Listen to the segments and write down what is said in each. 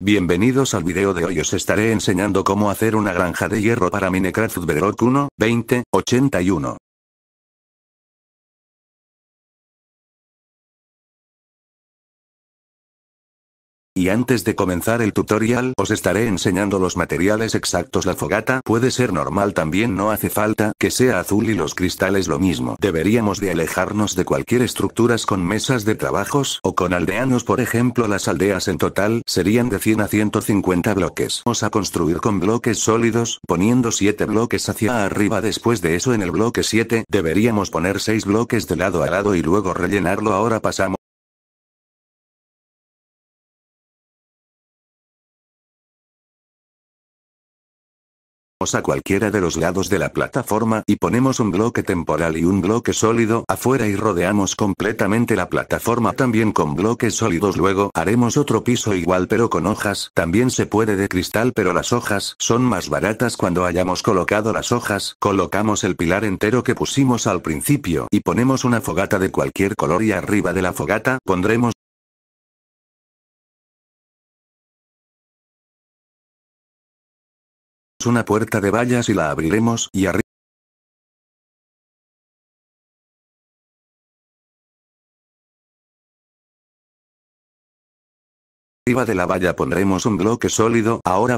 Bienvenidos al video de hoy os estaré enseñando cómo hacer una granja de hierro para Minecraft Bedrock 1, 20, 81. Y antes de comenzar el tutorial os estaré enseñando los materiales exactos. La fogata puede ser normal también no hace falta que sea azul y los cristales lo mismo. Deberíamos de alejarnos de cualquier estructuras con mesas de trabajos o con aldeanos por ejemplo las aldeas en total serían de 100 a 150 bloques. Vamos a construir con bloques sólidos poniendo 7 bloques hacia arriba después de eso en el bloque 7 deberíamos poner 6 bloques de lado a lado y luego rellenarlo ahora pasamos a cualquiera de los lados de la plataforma y ponemos un bloque temporal y un bloque sólido afuera y rodeamos completamente la plataforma también con bloques sólidos luego haremos otro piso igual pero con hojas también se puede de cristal pero las hojas son más baratas cuando hayamos colocado las hojas colocamos el pilar entero que pusimos al principio y ponemos una fogata de cualquier color y arriba de la fogata pondremos una puerta de vallas y la abriremos y arriba. de la valla pondremos un bloque sólido. Ahora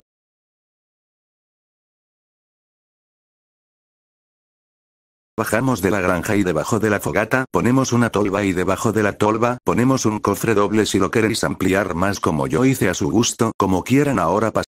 Bajamos de la granja y debajo de la fogata ponemos una tolva y debajo de la tolva ponemos un cofre doble si lo queréis ampliar más como yo hice a su gusto, como quieran ahora pasar.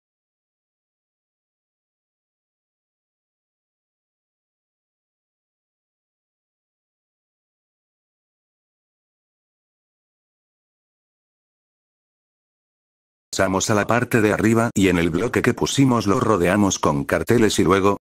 a la parte de arriba y en el bloque que pusimos lo rodeamos con carteles y luego,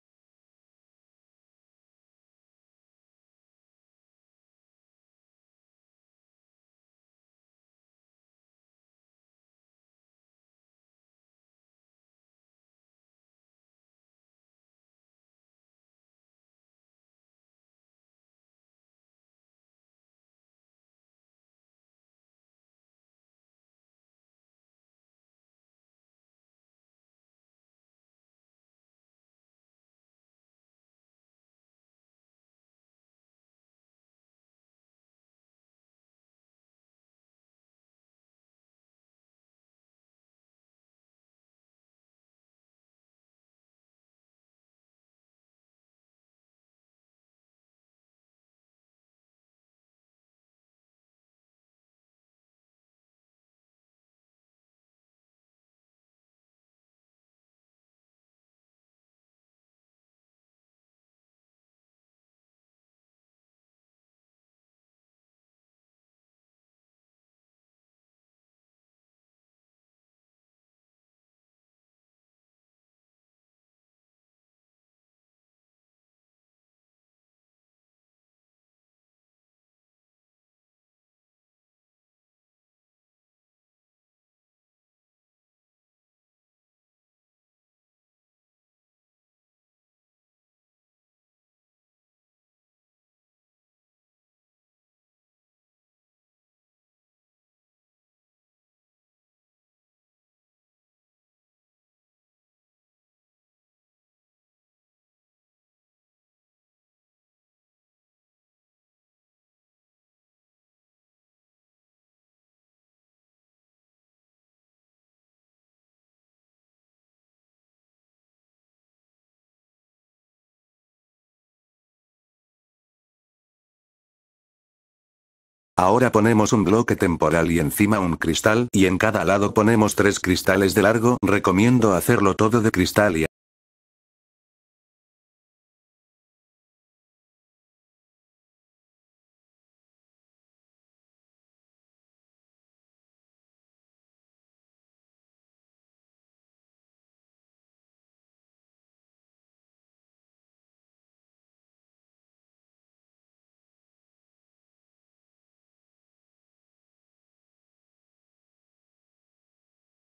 Ahora ponemos un bloque temporal y encima un cristal y en cada lado ponemos tres cristales de largo. Recomiendo hacerlo todo de cristal y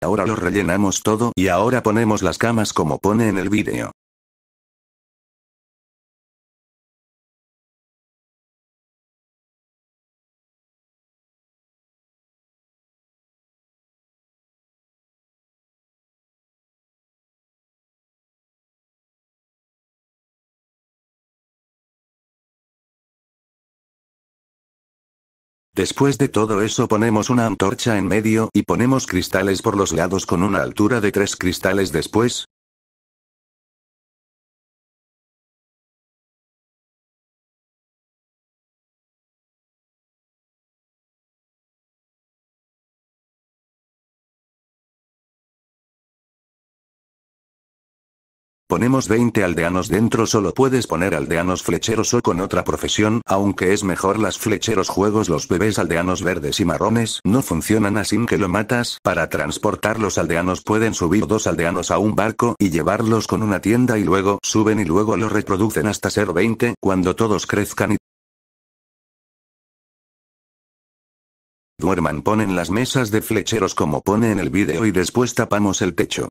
Ahora lo rellenamos todo y ahora ponemos las camas como pone en el vídeo. Después de todo eso ponemos una antorcha en medio y ponemos cristales por los lados con una altura de tres cristales después, Ponemos 20 aldeanos dentro solo puedes poner aldeanos flecheros o con otra profesión aunque es mejor las flecheros juegos los bebés aldeanos verdes y marrones no funcionan así que lo matas para transportar los aldeanos pueden subir dos aldeanos a un barco y llevarlos con una tienda y luego suben y luego lo reproducen hasta ser 20 cuando todos crezcan y duerman ponen las mesas de flecheros como pone en el vídeo y después tapamos el techo.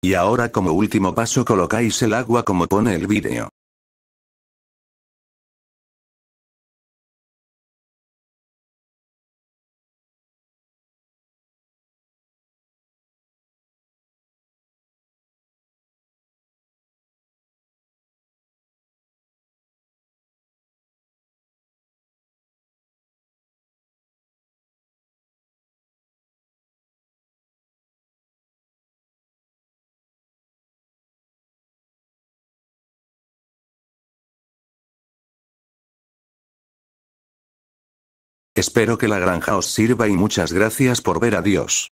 Y ahora como último paso colocáis el agua como pone el vídeo. Espero que la granja os sirva y muchas gracias por ver a Dios.